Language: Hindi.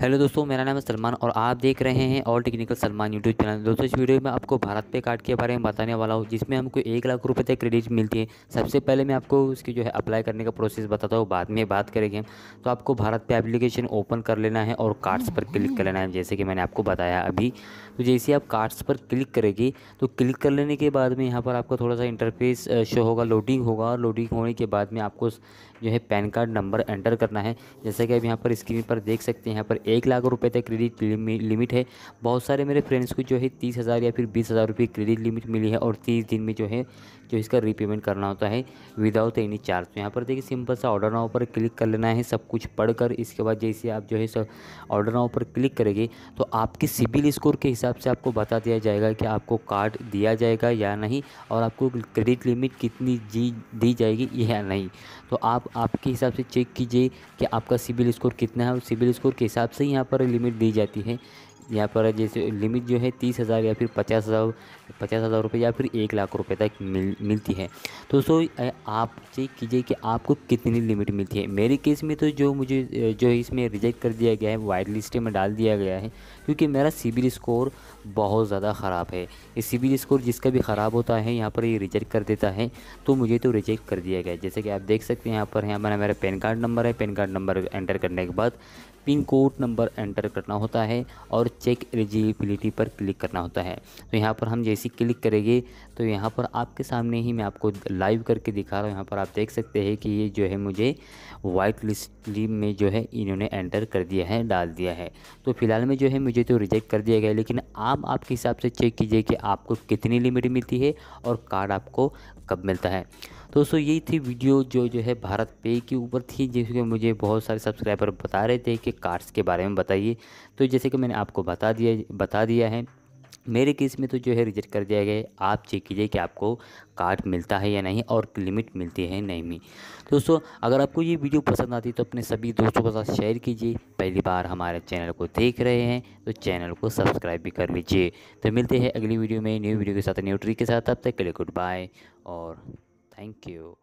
हेलो दोस्तों मेरा नाम है सलमान और आप देख रहे हैं all technical Salman YouTube channel दोस्तों इस वीडियो में आपको भारत पे कार्ड के बारे में बताने वाला हूँ जिसमें हमको एक लाख रुपए तक क्रेडिट मिलती है सबसे पहले मैं आपको उसकी जो है अप्लाई करने का प्रोसेस बताता हूँ बाद में बात करेंगे तो आपको भारत पे एप्लीकेशन ओपन कर लेना है और कार्ड्स पर क्लिक कर लेना है जैसे कि मैंने आपको बताया अभी तो जैसे आप कार्ड्स पर क्लिक करेगी तो क्लिक कर लेने के बाद में यहाँ पर आपका थोड़ा सा इंटरफेस शो होगा लोडिंग होगा और लोडिंग होने के बाद में आपको जो है पैन कार्ड नंबर एंटर करना है जैसे कि आप यहाँ पर स्क्रीन पर देख सकते हैं यहाँ पर एक लाख रुपये तक क्रेडिट लिमिट है बहुत सारे मेरे फ्रेंड्स को जो है तीस हज़ार या फिर बीस हज़ार रुपये क्रेडिट लिमिट मिली है और तीस दिन में जो है जो इसका रीपेमेंट करना होता है विदाउट एनी चार्ज तो यहाँ पर देखिए सिंपल सा ऑर्डर नाव पर क्लिक कर लेना है सब कुछ पढ़कर इसके बाद जैसे आप जो है सर ऑर्डर नाव पर क्लिक करेंगे तो आपके सिबिल स्कोर के हिसाब से आपको बता दिया जाएगा कि आपको कार्ड दिया जाएगा या नहीं और आपको क्रेडिट लिमिट कितनी जी दी जाएगी या नहीं तो आप आपके हिसाब से चेक कीजिए कि आपका सिबिल स्कोर कितना है और सिबिल स्कोर के हिसाब से यहाँ पर लिमिट दी जाती है यहाँ पर जैसे लिमिट जो है तीस हज़ार या फिर पचास हज़ार पचास हज़ार रुपये या फिर एक लाख रुपये तक मिल मिलती है तो सो आप चेक कीजिए कि आपको कितनी लिमिट मिलती है मेरे केस में तो जो मुझे जो इसमें रिजेक्ट कर दिया गया है वाइट लिस्ट में डाल दिया गया है क्योंकि मेरा सिविल स्कोर बहुत ज़्यादा ख़राब है ये सिविल स्कोर जिसका भी ख़राब होता है यहाँ पर ये रिजेक्ट कर देता है तो मुझे तो रिजेक्ट कर दिया गया जैसे कि आप देख सकते हैं यहाँ पर यहाँ मेरा पैन कार्ड नंबर है पैन कार्ड नंबर एंटर करने के बाद पिन कोड नंबर एंटर करना होता है और चेक एलिजिबिलिटी पर क्लिक करना होता है तो यहाँ पर हम जैसे क्लिक करेंगे तो यहाँ पर आपके सामने ही मैं आपको लाइव करके दिखा रहा हूँ यहाँ पर आप देख सकते हैं कि ये जो है मुझे वाइट लिस्ट में जो है इन्होंने एंटर कर दिया है डाल दिया है तो फिलहाल में जो है मुझे तो रिजेक्ट कर दिया गया लेकिन आप आपके हिसाब से चेक कीजिए कि आपको कितनी लिमिट मिलती है और कार्ड आपको कब मिलता है दोस्तों यही थी वीडियो जो जो है भारत पे के ऊपर थी जिसके मुझे बहुत सारे सब्सक्राइबर बता रहे थे कि कार्ड्स के बारे में बताइए तो जैसे कि मैंने आपको बता दिया बता दिया है मेरे केस में तो जो है रिजेक्ट कर दिया गया आप चेक कीजिए कि आपको कार्ड मिलता है या नहीं और लिमिट मिलती है नहीं भी दोस्तों अगर आपको ये वीडियो पसंद आती तो अपने सभी दोस्तों के साथ शेयर कीजिए पहली बार हमारे चैनल को देख रहे हैं तो चैनल को सब्सक्राइब भी कर लीजिए तो मिलते हैं अगली वीडियो में न्यू वीडियो के साथ न्यू ट्री के साथ अब तक के लिए गुड बाय और Thank you.